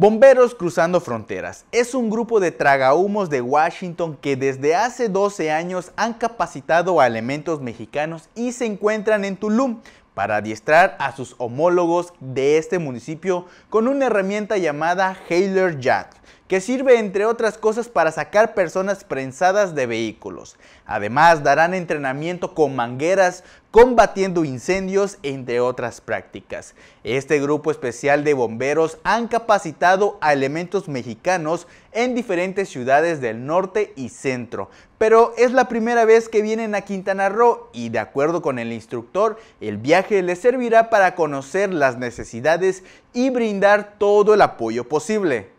Bomberos Cruzando Fronteras es un grupo de tragahumos de Washington que desde hace 12 años han capacitado a elementos mexicanos y se encuentran en Tulum para adiestrar a sus homólogos de este municipio con una herramienta llamada Hailer Jack que sirve entre otras cosas para sacar personas prensadas de vehículos. Además darán entrenamiento con mangueras, combatiendo incendios, entre otras prácticas. Este grupo especial de bomberos han capacitado a elementos mexicanos en diferentes ciudades del norte y centro, pero es la primera vez que vienen a Quintana Roo y de acuerdo con el instructor, el viaje les servirá para conocer las necesidades y brindar todo el apoyo posible.